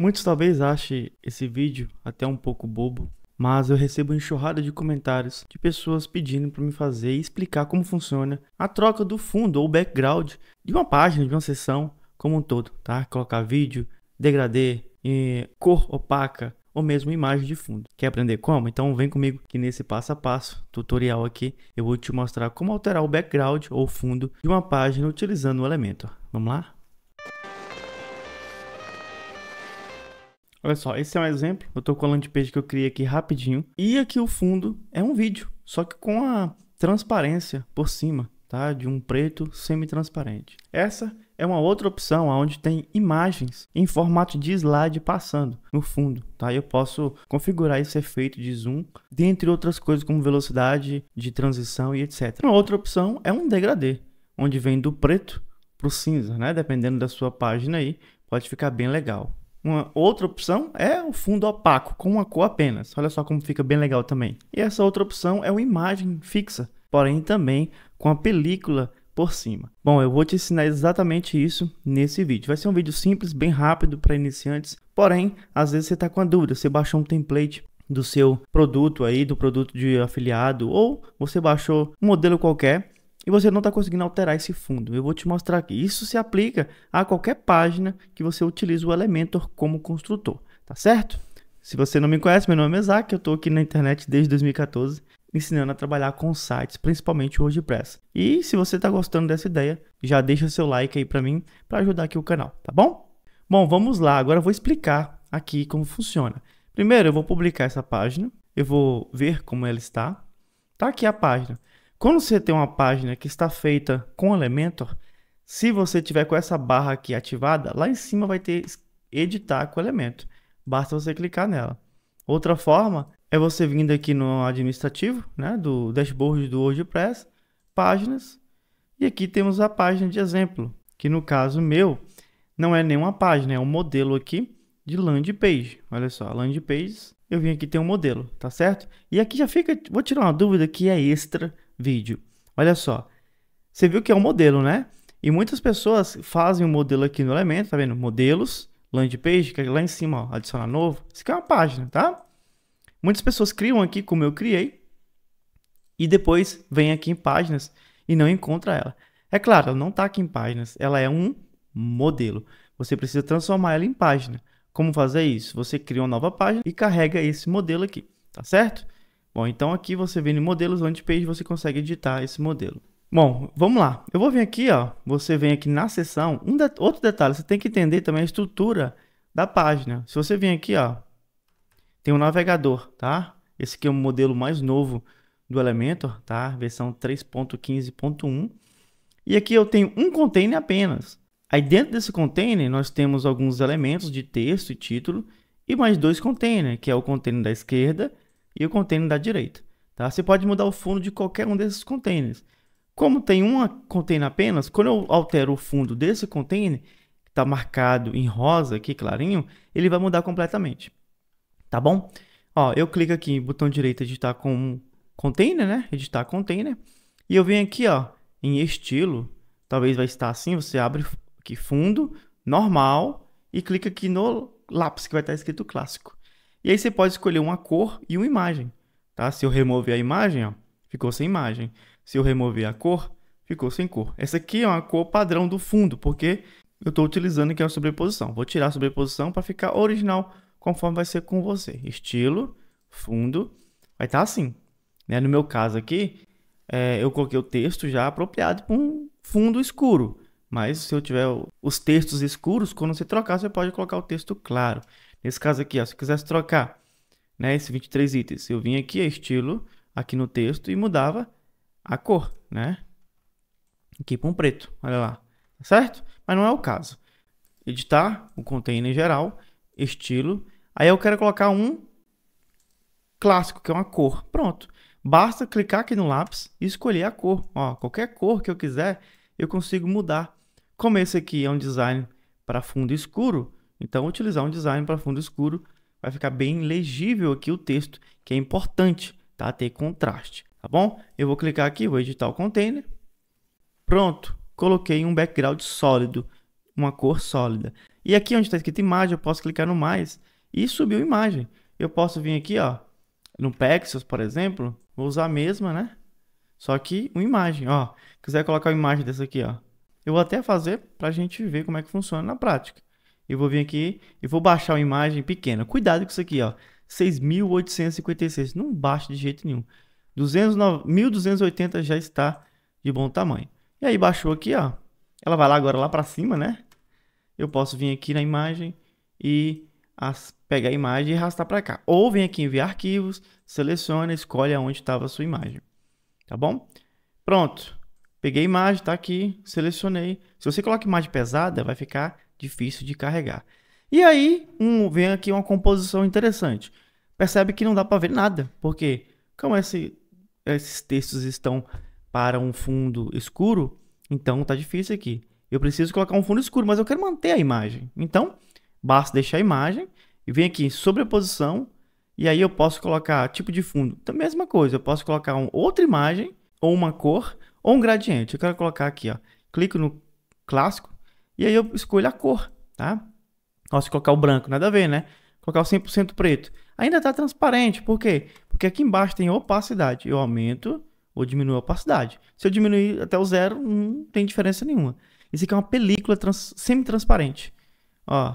Muitos talvez achem esse vídeo até um pouco bobo, mas eu recebo enxurrada de comentários de pessoas pedindo para me fazer e explicar como funciona a troca do fundo ou background de uma página, de uma sessão como um todo, tá? Colocar vídeo, degradê, cor opaca ou mesmo imagem de fundo. Quer aprender como? Então vem comigo que nesse passo a passo tutorial aqui eu vou te mostrar como alterar o background ou fundo de uma página utilizando o elemento. Vamos lá? Olha só, esse é um exemplo. Eu estou com a de peixe que eu criei aqui rapidinho. E aqui o fundo é um vídeo, só que com a transparência por cima, tá? De um preto semi-transparente. Essa é uma outra opção onde tem imagens em formato de slide passando no fundo, tá? Eu posso configurar esse efeito de zoom, dentre outras coisas como velocidade de transição e etc. Uma outra opção é um degradê, onde vem do preto para o cinza, né? Dependendo da sua página aí, pode ficar bem legal. Uma outra opção é o fundo opaco, com uma cor apenas. Olha só como fica bem legal também. E essa outra opção é uma imagem fixa, porém também com a película por cima. Bom, eu vou te ensinar exatamente isso nesse vídeo. Vai ser um vídeo simples, bem rápido para iniciantes, porém, às vezes você está com a dúvida, você baixou um template do seu produto aí, do produto de afiliado, ou você baixou um modelo qualquer e você não está conseguindo alterar esse fundo. Eu vou te mostrar aqui. Isso se aplica a qualquer página que você utiliza o Elementor como construtor, tá certo? Se você não me conhece, meu nome é Isaac, eu estou aqui na internet desde 2014 ensinando a trabalhar com sites, principalmente o WordPress. E se você está gostando dessa ideia, já deixa seu like aí para mim para ajudar aqui o canal, tá bom? Bom, vamos lá. Agora eu vou explicar aqui como funciona. Primeiro, eu vou publicar essa página. Eu vou ver como ela está. Tá aqui a página. Quando você tem uma página que está feita com Elementor, se você tiver com essa barra aqui ativada, lá em cima vai ter editar com elemento. Basta você clicar nela. Outra forma é você vindo aqui no administrativo, né, do dashboard do WordPress, páginas, e aqui temos a página de exemplo, que no caso meu não é nenhuma página, é um modelo aqui de landing page. Olha só, landing pages, eu vim aqui ter um modelo, tá certo? E aqui já fica, vou tirar uma dúvida que é extra vídeo. Olha só. Você viu que é um modelo, né? E muitas pessoas fazem o um modelo aqui no elemento, tá vendo? Modelos, landing page, que é lá em cima, ó, adicionar novo. Isso aqui é uma página, tá? Muitas pessoas criam aqui como eu criei e depois vem aqui em páginas e não encontra ela. É claro, ela não está aqui em páginas, ela é um modelo. Você precisa transformar ela em página. Como fazer isso? Você cria uma nova página e carrega esse modelo aqui, tá certo? Bom, então aqui você vem em modelos onde page, você consegue editar esse modelo. Bom, vamos lá. Eu vou vir aqui, ó. Você vem aqui na seção. Um de... Outro detalhe, você tem que entender também a estrutura da página. Se você vir aqui, ó, tem um navegador, tá? Esse aqui é o modelo mais novo do Elementor, tá? Versão 3.15.1. E aqui eu tenho um container apenas. Aí dentro desse container nós temos alguns elementos de texto e título e mais dois containers, que é o container da esquerda e o container da direita. Tá? Você pode mudar o fundo de qualquer um desses containers. Como tem um container apenas, quando eu altero o fundo desse container, que está marcado em rosa aqui, clarinho, ele vai mudar completamente. Tá bom? Ó, eu clico aqui, botão direito, editar como container, né? Editar container. E eu venho aqui, ó, em estilo, talvez vai estar assim, você abre aqui fundo, normal, e clica aqui no lápis, que vai estar escrito clássico. E aí você pode escolher uma cor e uma imagem. Tá? Se eu remover a imagem, ó, ficou sem imagem. Se eu remover a cor, ficou sem cor. Essa aqui é uma cor padrão do fundo, porque eu estou utilizando aqui a sobreposição. Vou tirar a sobreposição para ficar original, conforme vai ser com você. Estilo, fundo, vai estar tá assim. Né? No meu caso aqui, é, eu coloquei o texto já apropriado para um fundo escuro. Mas se eu tiver os textos escuros, quando você trocar, você pode colocar o texto claro. Nesse caso aqui, ó, se eu quisesse trocar né, esse 23 itens, eu vim aqui, é estilo, aqui no texto e mudava a cor, né? Aqui para um preto, olha lá, tá certo? Mas não é o caso. Editar, o container geral, estilo, aí eu quero colocar um clássico, que é uma cor, pronto. Basta clicar aqui no lápis e escolher a cor, ó, qualquer cor que eu quiser, eu consigo mudar. Como esse aqui é um design para fundo escuro, então, utilizar um design para fundo escuro vai ficar bem legível aqui o texto, que é importante, tá? Ter contraste, tá bom? Eu vou clicar aqui, vou editar o container. Pronto, coloquei um background sólido, uma cor sólida. E aqui onde está escrito imagem, eu posso clicar no mais e subir a imagem. Eu posso vir aqui, ó, no Pexels, por exemplo, vou usar a mesma, né? Só que uma imagem, ó. Quiser colocar uma imagem dessa aqui, ó. Eu vou até fazer para a gente ver como é que funciona na prática. Eu vou vir aqui e vou baixar uma imagem pequena. Cuidado com isso aqui, ó. 6.856. Não baixa de jeito nenhum. 1.280 já está de bom tamanho. E aí baixou aqui, ó. Ela vai lá agora lá para cima, né? Eu posso vir aqui na imagem e as, pegar a imagem e arrastar para cá. Ou vem aqui em enviar arquivos, seleciona, escolhe aonde estava a sua imagem. Tá bom? Pronto. Peguei a imagem, tá aqui, selecionei. Se você coloca imagem pesada, vai ficar difícil de carregar. E aí um, vem aqui uma composição interessante. Percebe que não dá para ver nada, porque como esse, esses textos estão para um fundo escuro, então tá difícil aqui. Eu preciso colocar um fundo escuro, mas eu quero manter a imagem. Então, basta deixar a imagem e vem aqui em sobreposição. E aí eu posso colocar tipo de fundo. Então, mesma coisa, eu posso colocar um, outra imagem, ou uma cor, ou um gradiente. Eu quero colocar aqui, ó. Clico no clássico, e aí eu escolho a cor, tá? posso colocar o branco, nada a ver, né? Colocar o 100% preto. Ainda tá transparente, por quê? Porque aqui embaixo tem opacidade. Eu aumento ou diminuo a opacidade. Se eu diminuir até o zero, não tem diferença nenhuma. Isso aqui é uma película trans, semi-transparente. Ó,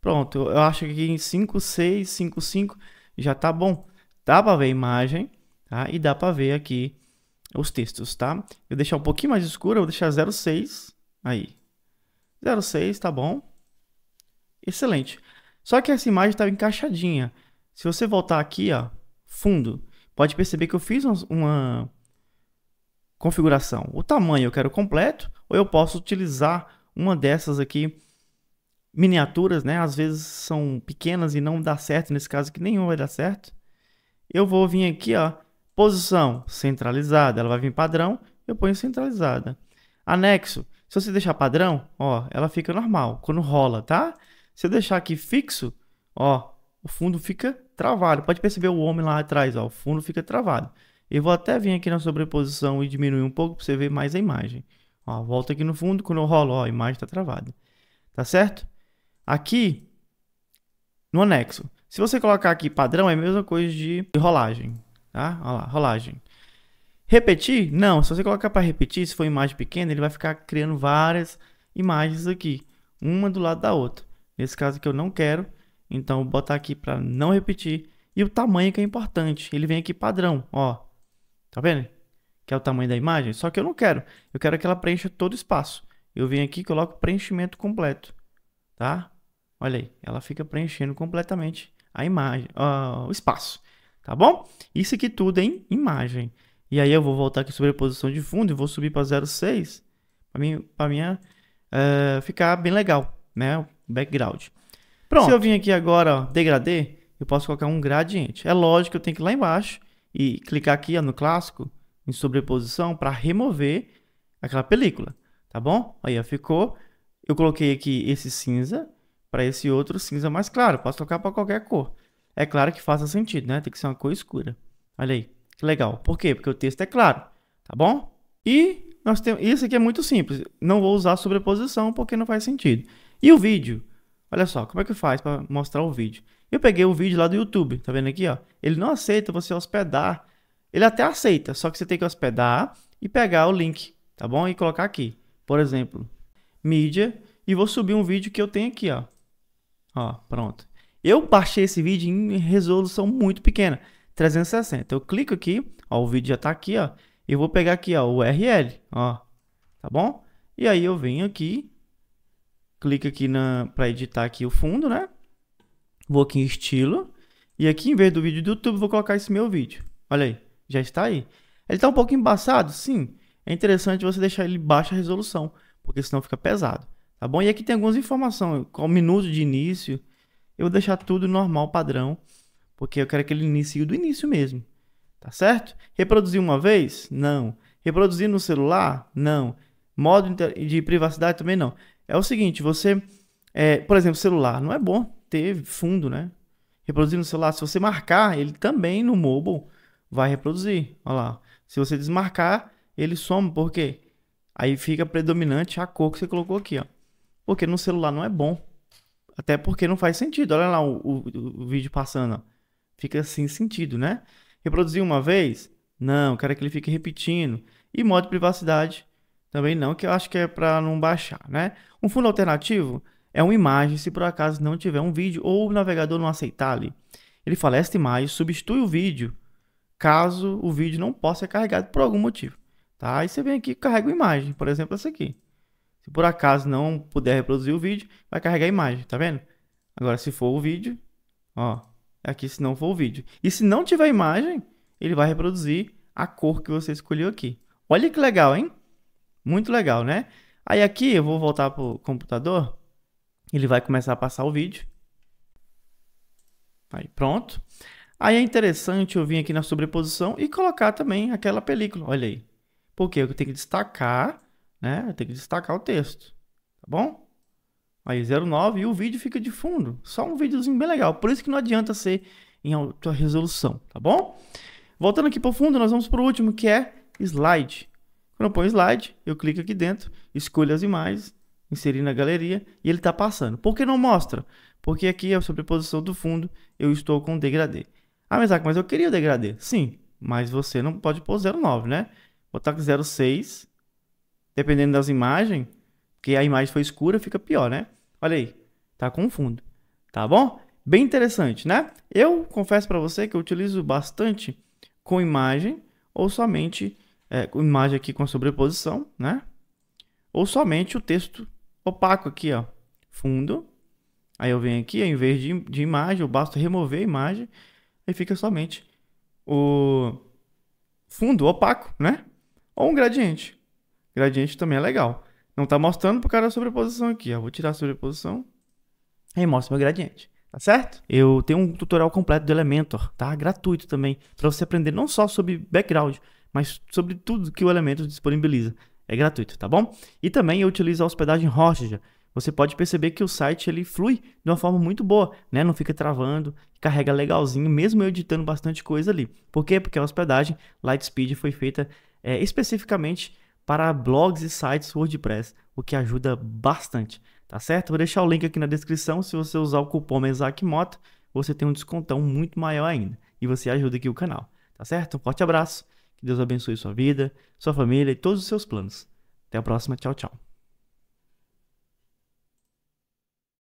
pronto. Eu acho que aqui em 5, 6, 5, 5 já tá bom. Dá para ver a imagem, tá? E dá para ver aqui os textos, tá? Eu deixar um pouquinho mais escuro, eu vou deixar 06 aí. 0,6, tá bom. Excelente. Só que essa imagem estava encaixadinha. Se você voltar aqui, ó, fundo, pode perceber que eu fiz uma configuração. O tamanho eu quero completo, ou eu posso utilizar uma dessas aqui, miniaturas, né? Às vezes são pequenas e não dá certo, nesse caso que nenhum vai dar certo. Eu vou vir aqui, ó, posição centralizada, ela vai vir padrão, eu ponho centralizada. Anexo, se você deixar padrão, ó, ela fica normal quando rola, tá? Se eu deixar aqui fixo, ó, o fundo fica travado. Pode perceber o homem lá atrás, ó, o fundo fica travado. Eu vou até vir aqui na sobreposição e diminuir um pouco para você ver mais a imagem. Ó, volta aqui no fundo, quando eu rolo, ó, a imagem está travada. Tá certo? Aqui, no anexo. Se você colocar aqui padrão, é a mesma coisa de rolagem, tá? Olha lá, rolagem. Repetir? Não, se você colocar para repetir, se for imagem pequena, ele vai ficar criando várias imagens aqui, uma do lado da outra. Nesse caso que eu não quero, então vou botar aqui para não repetir. E o tamanho que é importante, ele vem aqui padrão, ó. Tá vendo? Que é o tamanho da imagem, só que eu não quero. Eu quero que ela preencha todo o espaço. Eu venho aqui e coloco preenchimento completo, tá? Olha aí, ela fica preenchendo completamente a imagem, o espaço, tá bom? Isso aqui tudo é em imagem. E aí eu vou voltar aqui sobre a posição de fundo e vou subir para 0,6 para mim, pra minha uh, é, é, ficar bem legal, né? O background. Pronto. Se eu vim aqui agora, degradê, eu posso colocar um gradiente. É lógico que eu tenho que ir lá embaixo e clicar aqui ó, no clássico, em sobreposição, para remover aquela película, tá bom? Aí ó, ficou. Eu coloquei aqui esse cinza para esse outro cinza mais claro. Posso tocar para qualquer cor. É claro que faça sentido, né? Tem que ser uma cor escura. Olha aí. Que legal. Por quê? Porque o texto é claro, tá bom? E nós temos isso aqui é muito simples. Não vou usar sobreposição porque não faz sentido. E o vídeo? Olha só, como é que faz para mostrar o vídeo? Eu peguei o vídeo lá do YouTube, tá vendo aqui, ó? Ele não aceita você hospedar. Ele até aceita, só que você tem que hospedar e pegar o link, tá bom? E colocar aqui. Por exemplo, mídia e vou subir um vídeo que eu tenho aqui, ó. Ó, pronto. Eu baixei esse vídeo em resolução muito pequena. 360. Eu clico aqui, ó, o vídeo já está aqui, ó. Eu vou pegar aqui, ó, o URL, ó. Tá bom? E aí eu venho aqui, clico aqui na para editar aqui o fundo, né? Vou aqui em estilo e aqui em vez do vídeo do YouTube vou colocar esse meu vídeo. Olha aí, já está aí. Ele está um pouco embaçado? Sim. É interessante você deixar ele baixa resolução, porque senão fica pesado, tá bom? E aqui tem algumas informações, qual minuto de início. Eu vou deixar tudo normal, padrão. Porque eu quero que ele inicie do início mesmo. Tá certo? Reproduzir uma vez? Não. Reproduzir no celular? Não. Modo de privacidade também não. É o seguinte, você. É, por exemplo, celular. Não é bom ter fundo, né? Reproduzir no celular. Se você marcar, ele também no mobile vai reproduzir. Olha lá. Se você desmarcar, ele some. Por quê? Aí fica predominante a cor que você colocou aqui, ó. Porque no celular não é bom. Até porque não faz sentido. Olha lá o, o, o vídeo passando. Ó. Fica sem sentido, né? Reproduzir uma vez? Não, quero é que ele fique repetindo. E modo de privacidade? Também não, que eu acho que é para não baixar, né? Um fundo alternativo é uma imagem se por acaso não tiver um vídeo ou o navegador não aceitar ali. Ele fala, esta imagem substitui o vídeo, caso o vídeo não possa ser carregado por algum motivo. Tá? Aí você vem aqui e carrega a imagem, por exemplo, essa aqui. Se por acaso não puder reproduzir o vídeo, vai carregar a imagem, tá vendo? Agora, se for o vídeo, ó, aqui se não for o vídeo. E se não tiver imagem, ele vai reproduzir a cor que você escolheu aqui. Olha que legal, hein? Muito legal, né? Aí aqui eu vou voltar para o computador. Ele vai começar a passar o vídeo. Aí pronto. Aí é interessante eu vir aqui na sobreposição e colocar também aquela película. Olha aí. Porque eu tenho que destacar, né? Eu tenho que destacar o texto. Tá bom? Aí 09 e o vídeo fica de fundo. Só um videozinho bem legal. Por isso que não adianta ser em alta resolução, tá bom? Voltando aqui para o fundo, nós vamos para o último que é slide. Quando eu ponho slide, eu clico aqui dentro, escolho as imagens, inserir na galeria e ele está passando. Por que não mostra? Porque aqui a sobreposição do fundo eu estou com degradê. Ah, mas, mas eu queria o degradê. Sim, mas você não pode pôr 09, né? Botar 06, dependendo das imagens, porque a imagem foi escura, fica pior, né? Olha aí, tá com fundo, tá bom? Bem interessante, né? Eu confesso para você que eu utilizo bastante com imagem ou somente é, com imagem aqui com sobreposição, né? Ou somente o texto opaco aqui, ó, fundo. Aí eu venho aqui, em vez de, de imagem, eu basta remover a imagem e fica somente o fundo opaco, né? Ou um gradiente. Gradiente também é legal. Não tá mostrando pro cara a sobreposição aqui, ó. Vou tirar a sobreposição e mostra meu gradiente. Tá certo? Eu tenho um tutorial completo do Elementor, tá? Gratuito também, para você aprender não só sobre background, mas sobre tudo que o Elementor disponibiliza. É gratuito, tá bom? E também eu utilizo a hospedagem Hostja. Você pode perceber que o site ele flui de uma forma muito boa, né? Não fica travando, carrega legalzinho, mesmo eu editando bastante coisa ali. Por quê? Porque a hospedagem Lightspeed foi feita é, especificamente para blogs e sites WordPress, o que ajuda bastante, tá certo? Vou deixar o link aqui na descrição, se você usar o cupom MESACMOTO, você tem um descontão muito maior ainda, e você ajuda aqui o canal, tá certo? Um forte abraço, que Deus abençoe sua vida, sua família e todos os seus planos. Até a próxima, tchau, tchau.